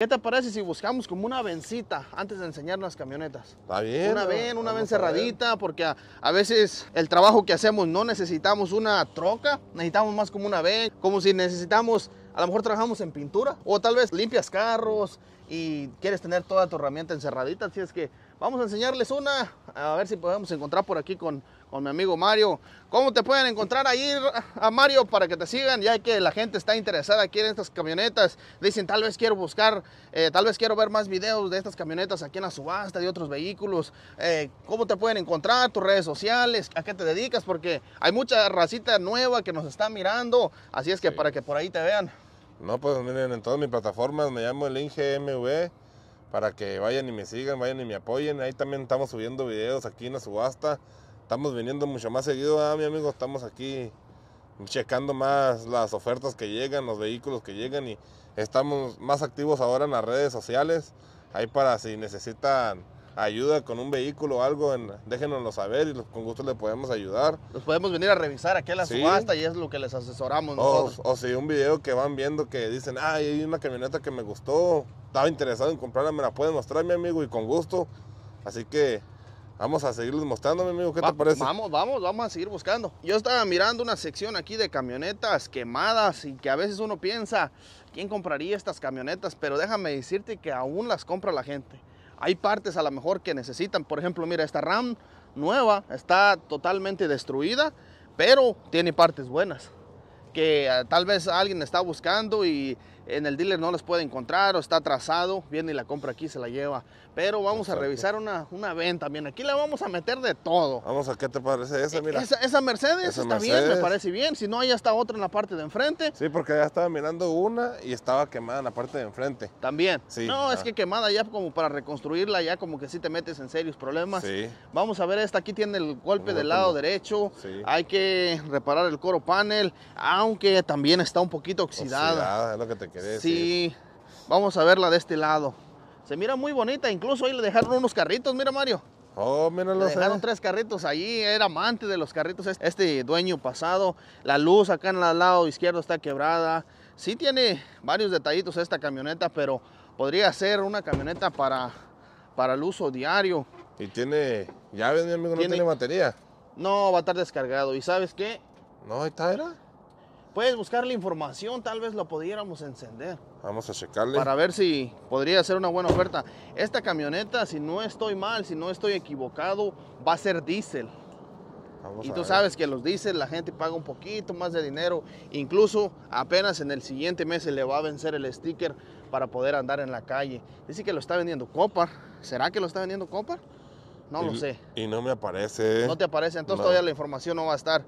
¿Qué te parece si buscamos como una vencita antes de enseñar las camionetas? Está bien. Una ven, una ven cerradita, porque a, veces el trabajo que hacemos no necesitamos una troca, necesitamos más como una ven, como si necesitamos, a lo mejor trabajamos en pintura, o tal vez limpias carros y quieres tener toda tu herramienta encerradita, así es que vamos a enseñarles una, a ver si podemos encontrar por aquí con con mi amigo Mario. ¿Cómo te pueden encontrar ahí, a Mario, para que te sigan? Ya que la gente está interesada aquí en estas camionetas. Dicen, tal vez quiero buscar, eh, tal vez quiero ver más videos de estas camionetas aquí en la subasta, de otros vehículos. Eh, ¿Cómo te pueden encontrar? ¿Tus redes sociales? ¿A qué te dedicas? Porque hay mucha racita nueva que nos está mirando. Así es que para que por ahí te vean. No, pues miren, en todas mis plataformas me llamo el INGMV para que vayan y me sigan, vayan y me apoyen. Ahí también estamos subiendo videos aquí en la subasta. Estamos viniendo mucho más seguido, a mi amigo. Estamos aquí checando más las ofertas que llegan, los vehículos que llegan y estamos más activos ahora en las redes sociales. Ahí para si necesitan ayuda con un vehículo o algo, déjenoslo saber y con gusto le podemos ayudar. Los podemos venir a revisar aquí a la subasta y es lo que les asesoramos. O, o, si un video que van viendo que dicen, ah, hay una camioneta que me gustó, estaba interesado en comprarla, me la pueden mostrar mi amigo y con gusto. Así que Vamos a seguirles mostrando, amigo, ¿qué te parece? Vamos, vamos, vamos a seguir buscando. Yo estaba mirando una sección aquí de camionetas quemadas y que a veces uno piensa, ¿quién compraría estas camionetas? Pero déjame decirte que aún las compra la gente. Hay partes a lo mejor que necesitan, por ejemplo, mira, esta RAM nueva está totalmente destruida, pero tiene partes buenas que eh, tal vez alguien está buscando y en el dealer no las puede encontrar o está atrasado, viene y la compra aquí, se la lleva. Pero vamos a revisar una, una venta, bien, aquí la vamos a meter de todo. Vamos a, ¿qué te parece esa, e, mira? Esa, Mercedes está bien, me parece bien, si no, ya está otra en la parte de enfrente. Sí, porque ya estaba mirando una y estaba quemada en la parte de enfrente. También. No, es que quemada ya como para reconstruirla, ya como que sí te metes en serios problemas. Vamos a ver esta, aquí tiene el golpe del lado derecho, hay que reparar el coro panel, aunque también está un poquito oxidada. es lo que te Sí, eh. vamos a verla de este lado. Se mira muy bonita, incluso ahí le dejaron unos carritos, mira Mario. Oh, mira le dejaron eh. tres carritos allí, era amante de los carritos este dueño pasado. La luz acá en el lado izquierdo está quebrada. Sí tiene varios detallitos esta camioneta, pero podría ser una camioneta para, para el uso diario. Y tiene llaves, mi amigo, no tiene, tiene batería. No, va a estar descargado. ¿Y sabes qué? No, está era puedes buscar la información, tal vez lo pudiéramos encender. Vamos a checarle. Para ver si podría ser una buena oferta. Esta camioneta, si no estoy mal, si no estoy equivocado, va a ser diésel. y tú sabes que los diésel la gente paga un poquito más de dinero. Incluso apenas en el siguiente mes se le va a vencer el sticker para poder andar en la calle. Dice que lo está vendiendo Copa. ¿Será que lo está vendiendo Copa? No lo sé. Y no me aparece. No te aparece, entonces todavía la información no va a estar.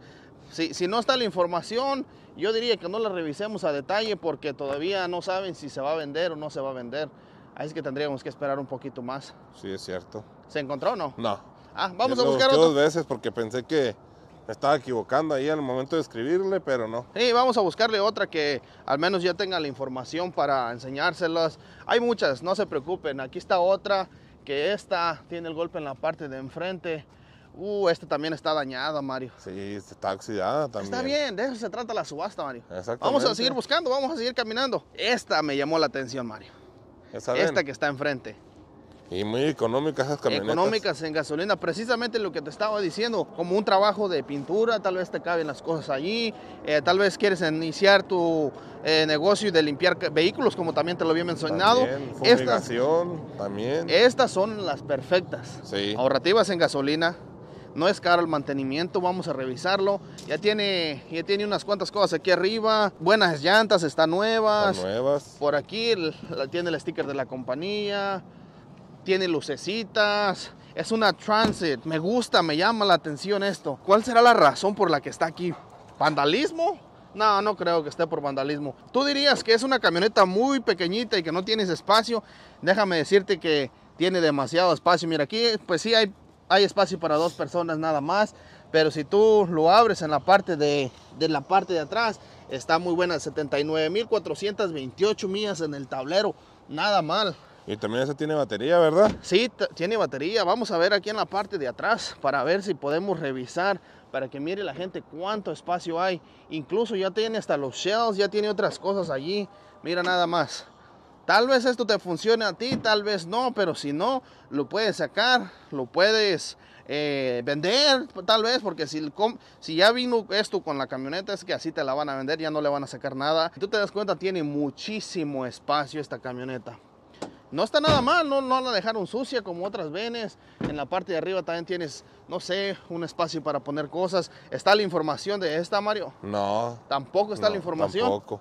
Si, no está la información, yo diría que no la revisemos a detalle porque todavía no saben si se va a vender o no se va a vender. Así que tendríamos que esperar un poquito más. Sí, es cierto. ¿Se encontró o no? No. Ah, vamos a buscar dos veces porque pensé que estaba equivocando ahí el momento de escribirle, pero no. Sí, vamos a buscarle otra que al menos ya tenga la información para enseñárselas. Hay muchas, no se preocupen. Aquí está otra esta tiene el golpe en la parte de enfrente. Uh, esta también está dañada, Mario. Sí, está oxidada también. Está bien, de eso se trata la subasta, Mario. Vamos a seguir buscando, vamos a seguir caminando. Esta me llamó la atención, Mario. Esta que está enfrente. Y muy económicas esas camionetas. Económicas en gasolina, precisamente lo que te estaba diciendo, como un trabajo de pintura, tal vez te caben las cosas allí, eh, tal vez quieres iniciar tu eh, negocio de limpiar vehículos, como también te lo había mencionado. También, fumigación, también. Estas son las perfectas. Ahorrativas en gasolina, no es caro el mantenimiento, vamos a revisarlo. Ya tiene, ya tiene unas cuantas cosas aquí arriba, buenas llantas, están nuevas. nuevas. Por aquí la, tiene el sticker de la compañía, tiene lucecitas, es una Transit, me gusta, me llama la atención esto. ¿Cuál será la razón por la que está aquí? ¿Vandalismo? No, no creo que esté por vandalismo. Tú dirías que es una camioneta muy pequeñita y que no tienes espacio. Déjame decirte que tiene demasiado espacio. Mira, aquí pues sí hay, hay espacio para dos personas nada más. Pero si tú lo abres en la parte de, de la parte de atrás, está muy buena. 79.428 millas en el tablero. Nada mal. Y también esa tiene batería, ¿verdad? Sí, tiene batería. Vamos a ver aquí en la parte de atrás para ver si podemos revisar para que mire la gente cuánto espacio hay. Incluso ya tiene hasta los shells, ya tiene otras cosas allí. Mira nada más. Tal vez esto te funcione a ti, tal vez no, pero si no, lo puedes sacar, lo puedes eh, vender, tal vez, porque si, si ya vino esto con la camioneta, es que así te la van a vender, ya no le van a sacar nada. Tú te das cuenta, tiene muchísimo espacio esta camioneta no está nada mal, no, no la dejaron sucia como otras venes. En la parte de arriba también tienes, no sé, un espacio para poner cosas. ¿Está la información de esta, Mario? No. ¿Tampoco está la información? Tampoco.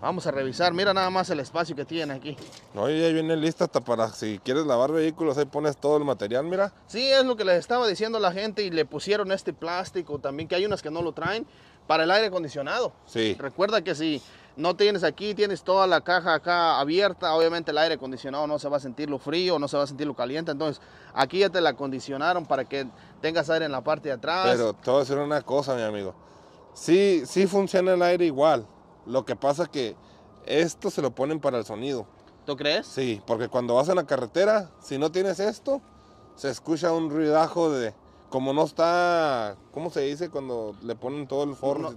Vamos a revisar, mira nada más el espacio que tiene aquí. No, ya viene lista hasta para si quieres lavar vehículos, ahí pones todo el material, mira. Sí, es lo que les estaba diciendo la gente y le pusieron este plástico también, que hay unas que no lo traen, para el aire acondicionado. Sí. Recuerda que si no tienes aquí, tienes toda la caja acá abierta, obviamente el aire acondicionado no se va a sentir lo frío, no se va a sentir lo caliente, entonces aquí ya te la acondicionaron para que tengas aire en la parte de atrás. Pero te voy a decir una cosa, mi amigo, sí, sí funciona el aire igual, lo que pasa es que esto se lo ponen para el sonido. ¿Tú crees? Sí, porque cuando vas en la carretera, si no tienes esto, se escucha un ruidajo de como no está, ¿cómo se dice cuando le ponen todo el forro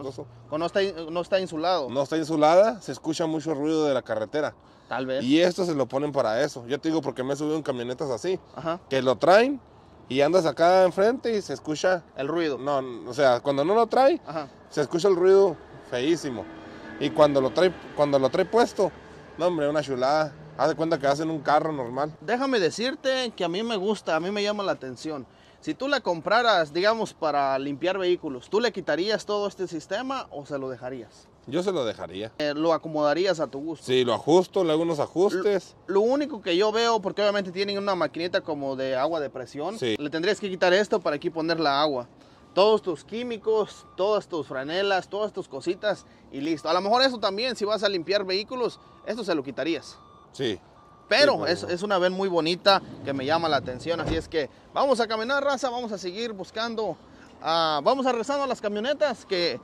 no, No está, no está insulado. No está insulada, se escucha mucho ruido de la carretera. Tal vez. Y esto se lo ponen para eso. Yo te digo porque me he subido en camionetas así, que lo traen y andas acá enfrente y se escucha... El ruido. No, o sea, cuando no lo trae, se escucha el ruido feísimo. Y cuando lo trae, cuando lo trae puesto, no hombre, una chulada. Haz de cuenta que hacen un carro normal. Déjame decirte que a mí me gusta, a mí me llama la atención. Si tú la compraras, digamos, para limpiar vehículos, ¿tú le quitarías todo este sistema o se lo dejarías? Yo se lo dejaría. Eh, lo acomodarías a tu gusto. Sí, lo ajusto, le hago unos ajustes. Lo, único que yo veo, porque obviamente tienen una maquinita como de agua de presión, le tendrías que quitar esto para aquí poner la agua. Todos tus químicos, todas tus franelas, todas tus cositas y listo. A lo mejor eso también, si vas a limpiar vehículos, esto se lo quitarías. Sí. Pero es, una ven muy bonita que me llama la atención. Así es que vamos a caminar, raza. Vamos a seguir buscando. Ah, vamos a rezando a las camionetas que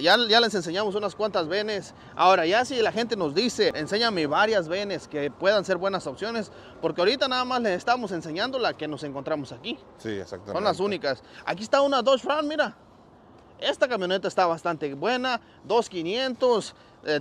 ya, les enseñamos unas cuantas venes. Ahora, ya si la gente nos dice, enséñame varias venes que puedan ser buenas opciones, porque ahorita nada más les estamos enseñando la que nos encontramos aquí. Sí, exactamente. Son las únicas. Aquí está una Dodge Ram, mira. Esta camioneta está bastante buena, 2500. Diesel, eh,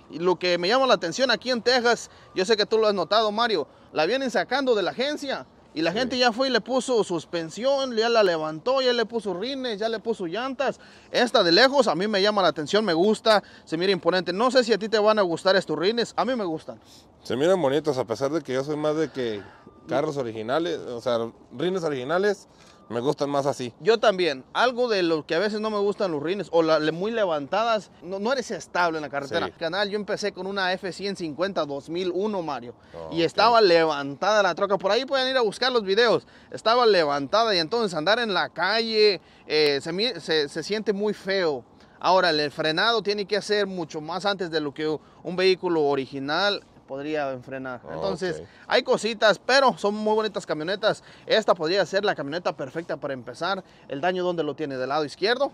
diésel. Lo que me llama la atención aquí en Texas, yo sé que tú lo has notado, Mario, la vienen sacando de la agencia. Y la gente ya fue y le puso suspensión, ya la levantó, ya le puso rines, ya le puso llantas. Esta de lejos a mí me llama la atención, me gusta, se mira imponente. No sé si a ti te van a gustar estos rines, a mí me gustan. Se miran bonitos, a pesar de que yo soy más de que carros originales, o sea, rines originales. Me gustan más así. Yo también. Algo de lo que a veces no me gustan los rines o las muy levantadas, no, no, eres estable en la carretera. Canal, yo empecé con una F150 2001, Mario. y estaba levantada la troca. Por ahí pueden ir a buscar los videos. Estaba levantada y entonces andar en la calle eh, se, siente muy feo. Ahora, el frenado tiene que hacer mucho más antes de lo que un vehículo original podría enfrenar. Ah, Entonces, hay cositas, pero son muy bonitas camionetas. Esta podría ser la camioneta perfecta para empezar. El daño donde lo tiene, del lado izquierdo.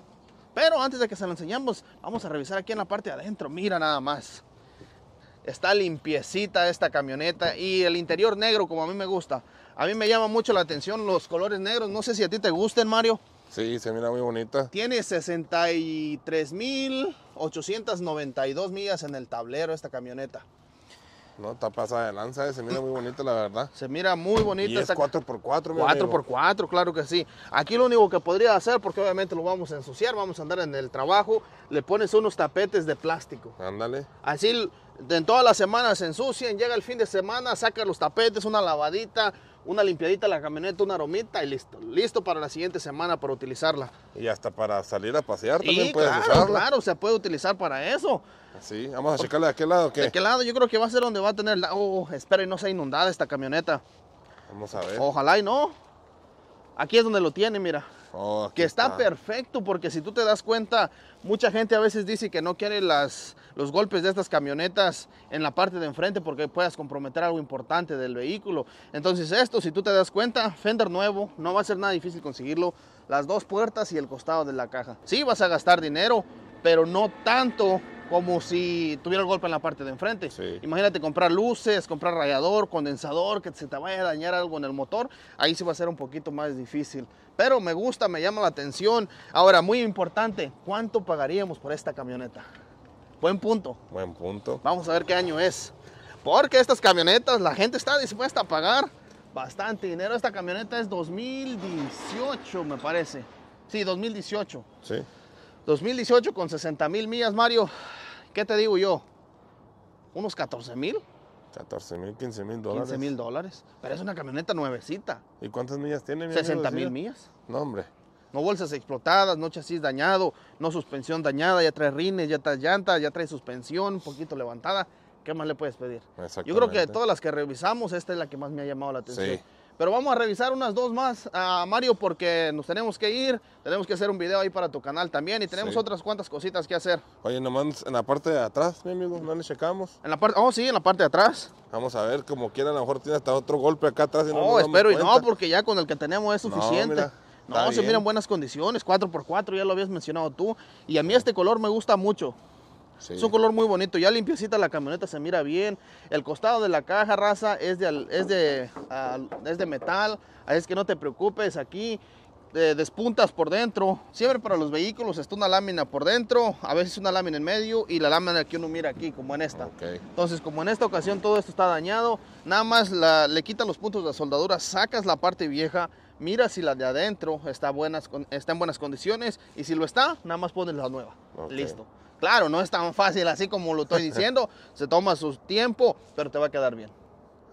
Pero antes de que se lo enseñamos, vamos a revisar aquí en la parte de adentro. Mira nada más. Está limpiecita esta camioneta y el interior negro como a mí me gusta. A mí me llama mucho la atención los colores negros. No sé si a ti te gusten, Mario. Sí, se mira muy bonita. Tiene 63.892 millas en el tablero esta camioneta. No, está pasada de lanza, eh, se mira muy bonita la verdad. Se mira muy bonita. Y es 4x4, 4x4, claro que sí. Aquí lo único que podría hacer, porque obviamente lo vamos a ensuciar, vamos a andar en el trabajo, le pones unos tapetes de plástico. Ándale. Así en todas las semanas se ensucian, llega el fin de semana, saca los tapetes, una lavadita, una limpiadita la camioneta, una aromita y listo. Listo para la siguiente semana para utilizarla. Y hasta para salir a pasear también puedes usarla. claro, se puede utilizar para eso. Sí, vamos a checarle de aquel lado. ¿qué? De aquel lado, yo creo que va a ser donde va a tener... La... Oh, oh, espera y no sea inundada esta camioneta. Vamos a ver. Ojalá y no. Aquí es donde lo tiene, mira. Oh, que está, perfecto porque si tú te das cuenta, mucha gente a veces dice que no quiere las, los golpes de estas camionetas en la parte de enfrente porque puedas comprometer algo importante del vehículo. Entonces esto, si tú te das cuenta, fender nuevo, no va a ser nada difícil conseguirlo. Las dos puertas y el costado de la caja. Sí vas a gastar dinero, pero no tanto como si tuviera el golpe en la parte de enfrente. Imagínate comprar luces, comprar radiador, condensador, que se te vaya a dañar algo en el motor, ahí sí va a ser un poquito más difícil. Pero me gusta, me llama la atención. Ahora, muy importante, ¿cuánto pagaríamos por esta camioneta? Buen punto. Buen punto. Vamos a ver qué año es. Porque estas camionetas, la gente está dispuesta a pagar bastante dinero. Esta camioneta es 2018, me parece. Sí, 2018. Sí. 2018 con 60 mil millas, Mario. ¿Qué te digo yo? ¿Unos 14 mil? 14 mil, 15 mil dólares. 15 mil dólares. Pero es una camioneta nuevecita. ¿Y cuántas millas tiene? Mi 60 mil millas. No, hombre. No bolsas explotadas, no chasis dañado, no suspensión dañada, ya trae rines, ya trae llantas, ya trae suspensión un poquito levantada. ¿Qué más le puedes pedir? Yo creo que de todas las que revisamos, esta es la que más me ha llamado la atención. Sí. Pero vamos a revisar unas dos más, a ah, Mario, porque nos tenemos que ir. Tenemos que hacer un video ahí para tu canal también y tenemos otras cuantas cositas que hacer. Oye, nomás en la parte de atrás, mi amigo, no le checamos. En la parte, oh, sí, en la parte de atrás. Vamos a ver, como quiera, a lo mejor tiene hasta otro golpe acá atrás. no, oh, espero y no, porque ya con el que tenemos es suficiente. No, a buenas condiciones, 4x4, ya lo habías mencionado tú. Y a mí este color me gusta mucho. Es un color muy bonito. Ya limpiecita la camioneta, se mira bien. El costado de la caja, raza, es de, es metal. Así es que no te preocupes aquí. Eh, despuntas por dentro. Siempre para los vehículos está una lámina por dentro, a veces una lámina en medio y la lámina que uno mira aquí, como en esta. Entonces, como en esta ocasión todo esto está dañado, nada más le quitas los puntos de soldadura, sacas la parte vieja, mira si la de adentro está, buenas, está en buenas condiciones y si lo está, nada más pones la nueva. Listo. Claro, no es tan fácil así como lo estoy diciendo. se toma su tiempo, pero te va a quedar bien.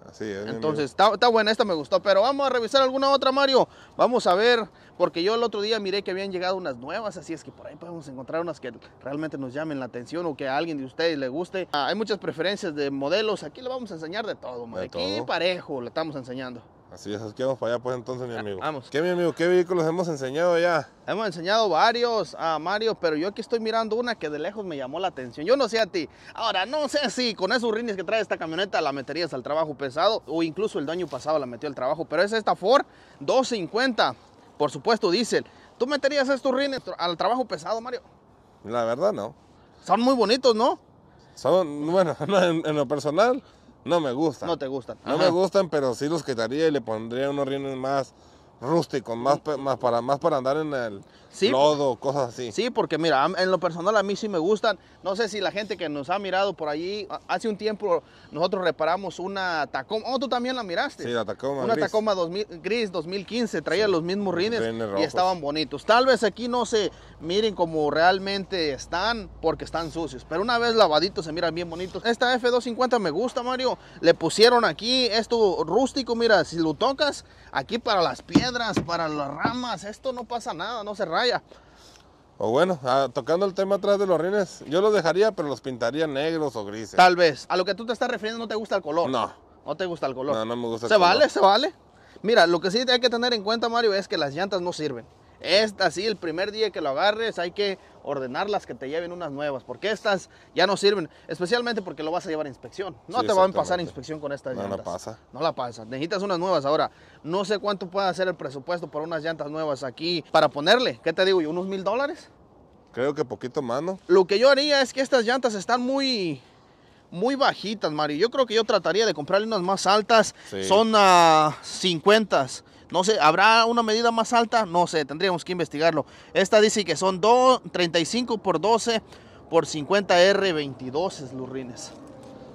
Así es. Entonces, está, está, buena, esta me gustó. Pero vamos a revisar alguna otra, Mario. Vamos a ver, porque yo el otro día miré que habían llegado unas nuevas, así es que por ahí podemos encontrar unas que realmente nos llamen la atención o que a alguien de ustedes le guste. Ah, hay muchas preferencias de modelos. Aquí le vamos a enseñar de todo, Mario. De Aquí parejo le estamos enseñando. Así es, ¿qué vamos para allá pues entonces, mi ah, amigo. Vamos. ¿Qué, mi amigo? ¿Qué vehículos hemos enseñado ya? Hemos enseñado varios a ah, Mario, pero yo aquí estoy mirando una que de lejos me llamó la atención. Yo no sé a ti. Ahora, no sé si con esos rines que trae esta camioneta la meterías al trabajo pesado o incluso el año pasado la metió al trabajo, pero es esta Ford 250, por supuesto, Diesel ¿Tú meterías estos rines al trabajo pesado, Mario? La verdad, no. Son muy bonitos, ¿no? Son, bueno, en lo personal, no me gustan. No te gustan. No me gustan, pero sí los quitaría y le pondría unos rines más rústico, más, más, para, más para andar en el sí, lodo, cosas así. Sí, porque mira, en lo personal a mí sí me gustan. No sé si la gente que nos ha mirado por allí, hace un tiempo nosotros reparamos una Tacoma. Oh, tú también la miraste. Sí, la Tacoma. Una Tacoma gris 2015, traía los mismos rines y estaban bonitos. Tal vez aquí no se miren como realmente están porque están sucios, pero una vez lavaditos se miran bien bonitos. Esta F250 me gusta, Mario. Le pusieron aquí esto rústico, mira, si lo tocas, aquí para las piedras piedras, para las ramas, esto no pasa nada, no se raya. O bueno, ah, tocando el tema atrás de los rines, yo los dejaría, pero los pintaría negros o grises. Tal vez. A lo que tú te estás refiriendo no te gusta el color. No. No te gusta el color. No, no me gusta el color. Se vale, se vale. Mira, lo que sí hay que tener en cuenta, Mario, es que las llantas no sirven. Esta sí, el primer día que lo agarres hay que ordenarlas que te lleven unas nuevas, porque estas ya no sirven, especialmente porque lo vas a llevar a inspección. No te van a pasar inspección con estas llantas. No la pasa. No la pasa. Necesitas unas nuevas ahora. No sé cuánto puede hacer el presupuesto para unas llantas nuevas aquí para ponerle. ¿Qué te digo ¿Y ¿Unos mil dólares? Creo que poquito mano. Lo que yo haría es que estas llantas están muy muy bajitas, Mario. Yo creo que yo trataría de comprarle unas más altas. Son a uh, 50. No sé, ¿habrá una medida más alta? No sé, tendríamos que investigarlo. Esta dice que son 35 por 12 por 50 R22 lurrines.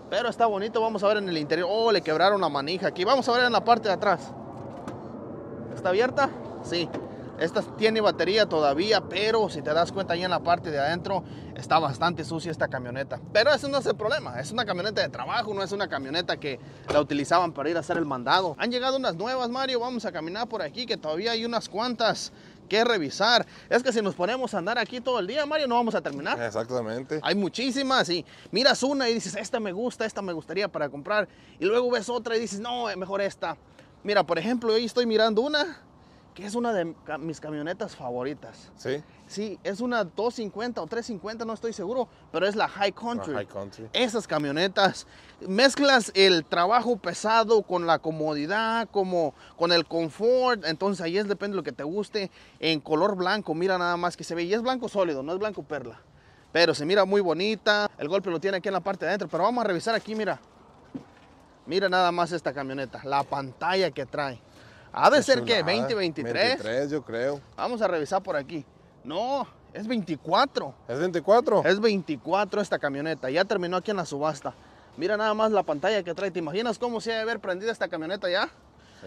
Pero está bonito, vamos a ver en el interior. Oh, le quebraron la manija aquí. Vamos a ver en la parte de atrás. ¿Está abierta? Sí. Esta tiene batería todavía, pero si te das cuenta ahí en la parte de adentro está bastante sucia esta camioneta. Pero eso no es el problema, es una camioneta de trabajo, no es una camioneta que la utilizaban para ir a hacer el mandado. Han llegado unas nuevas, Mario, vamos a caminar por aquí que todavía hay unas cuantas que revisar. Es que si nos ponemos a andar aquí todo el día, Mario, no vamos a terminar. Exactamente. Hay muchísimas y miras una y dices, esta me gusta, esta me gustaría para comprar. Y luego ves otra y dices, no, mejor esta. Mira, por ejemplo, hoy estoy mirando una que es una de mis camionetas favoritas. ¿Sí? Sí, es una 250 o 350, no estoy seguro, pero es la High Country. Esas camionetas, mezclas el trabajo pesado con la comodidad, como con el confort, entonces ahí es depende de lo que te guste, en color blanco, mira nada más que se ve, y es blanco sólido, no es blanco perla, pero se mira muy bonita, el golpe lo tiene aquí en la parte de adentro, pero vamos a revisar aquí, mira, mira nada más esta camioneta, la pantalla que trae. Ha de ser que 2023 23. yo creo. Vamos a revisar por aquí. No, es 24. ¿Es 24? Es 24 esta camioneta. Ya terminó aquí en la subasta. Mira nada más la pantalla que trae. ¿Te imaginas cómo se debe haber prendido esta camioneta ya?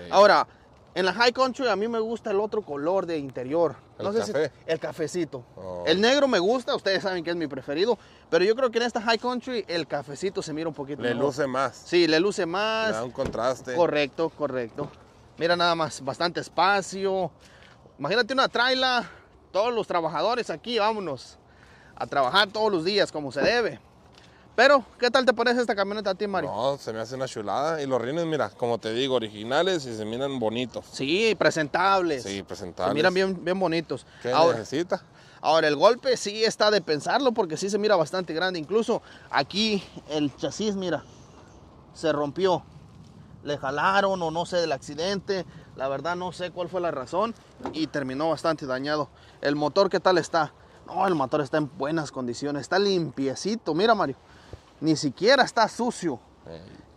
Ahora, en la High Country a mí me gusta el otro color de interior. ¿El no café? el cafecito. Oh. El negro me gusta, ustedes saben que es mi preferido. Pero yo creo que en esta High Country el cafecito se mira un poquito Le luce más. Sí, le luce más. Le da un contraste. Correcto, correcto. Mira nada más, bastante espacio. Imagínate una traila, todos los trabajadores aquí, vámonos a trabajar todos los días como se debe. Pero, ¿qué tal te parece esta camioneta a ti, Mario? No, se me hace una chulada. Y los rines, mira, como te digo, originales y se miran bonitos. Sí, presentables. Sí, presentables. Se miran bien, bien bonitos. ¿Qué Ahora, el golpe sí está de pensarlo porque sí se mira bastante grande. Incluso aquí el chasis, mira, se rompió le jalaron o no sé del accidente. La verdad no sé cuál fue la razón y terminó bastante dañado. El motor, ¿qué tal está? No, el motor está en buenas condiciones, está limpiecito. Mira, Mario, ni siquiera está sucio.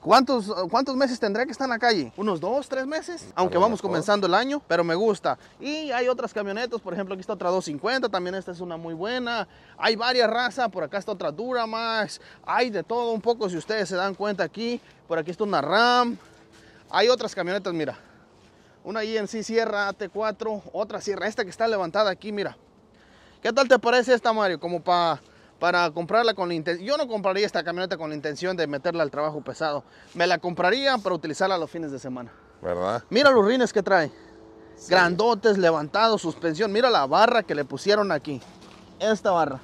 ¿Cuántos, ¿Cuántos meses tendrá que estar en la calle? ¿Unos dos, tres meses? Aunque vamos comenzando el año, pero me gusta. Y hay otras camionetas, por ejemplo, aquí está otra 250, también esta es una muy buena. Hay varias razas, por acá está otra Duramax. Hay de todo un poco, si ustedes se dan cuenta aquí. Por aquí está una RAM, hay otras camionetas, mira. Una sí Sierra AT4, otra Sierra, esta que está levantada aquí, mira. ¿Qué tal te parece esta, Mario? Como para para comprarla con la intención. Yo no compraría esta camioneta con la intención de meterla al trabajo pesado. Me la compraría para utilizarla los fines de semana. ¿Verdad? Mira los rines que trae. Grandotes, levantados, suspensión. Mira la barra que le pusieron aquí. Esta barra.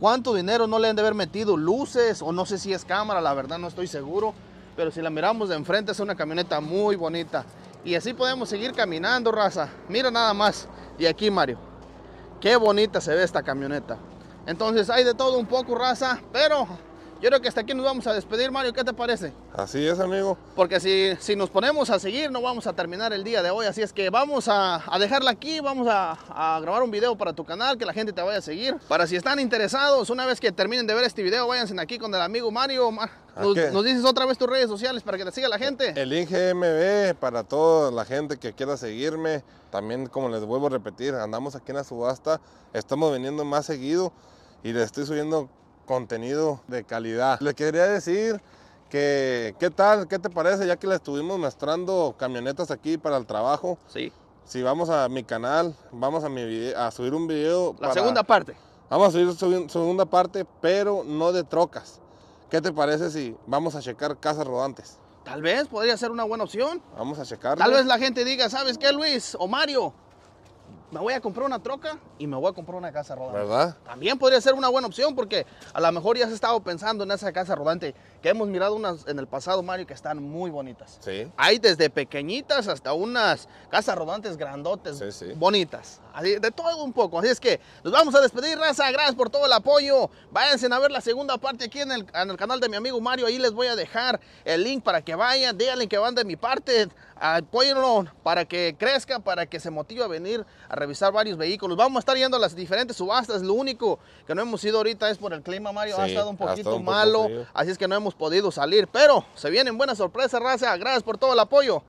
¿Cuánto dinero no le han de haber metido? Luces o no sé si es cámara, la verdad no estoy seguro. Pero si la miramos de enfrente es una camioneta muy bonita. Y así podemos seguir caminando, raza. Mira nada más. Y aquí, Mario. Qué bonita se ve esta camioneta. Entonces hay de todo un poco, raza. Pero yo creo que hasta aquí nos vamos a despedir, Mario. ¿Qué te parece? Así es, amigo. Porque si, si nos ponemos a seguir, no vamos a terminar el día de hoy. Así es que vamos a, dejarla aquí. Vamos a, a, grabar un video para tu canal, que la gente te vaya a seguir. Para si están interesados, una vez que terminen de ver este video, váyanse aquí con el amigo Mario. Pues, nos, dices otra vez tus redes sociales para que te siga la gente. El INGMB para toda la gente que quiera seguirme. También, como les vuelvo a repetir, andamos aquí en la subasta. Estamos viniendo más seguido y les estoy subiendo contenido de calidad. Le quería decir que, ¿qué tal? ¿Qué te parece? Ya que le estuvimos mostrando camionetas aquí para el trabajo. Sí. Si vamos a mi canal, vamos a, subir un video. La segunda parte. Vamos a subir, subir segunda parte, pero no de trocas ¿Qué te parece si vamos a checar casas rodantes? Tal vez podría ser una buena opción. Vamos a checar. Tal vez la gente diga, ¿sabes qué, Luis o Mario? me voy a comprar una troca y me voy a comprar una casa rodante. ¿Verdad? También podría ser una buena opción porque a lo mejor ya has estado pensando en esa casa rodante que hemos mirado unas en el pasado, Mario, que están muy bonitas. Sí. Hay desde pequeñitas hasta unas casas rodantes grandotes, bonitas. de todo un poco. Así es que nos vamos a despedir, raza. Gracias por todo el apoyo. Váyanse a ver la segunda parte aquí en el, en el canal de mi amigo Mario. Ahí les voy a dejar el link para que vayan. Díganle que van de mi parte apóyenlo para que crezca, para que se motive a venir a revisar varios vehículos. Vamos a estar yendo a las diferentes subastas. Lo único que no hemos ido ahorita es por el clima, Mario. ha estado un poquito malo, así es que no hemos podido salir. Pero se vienen buenas sorpresas, raza. Gracias por todo el apoyo.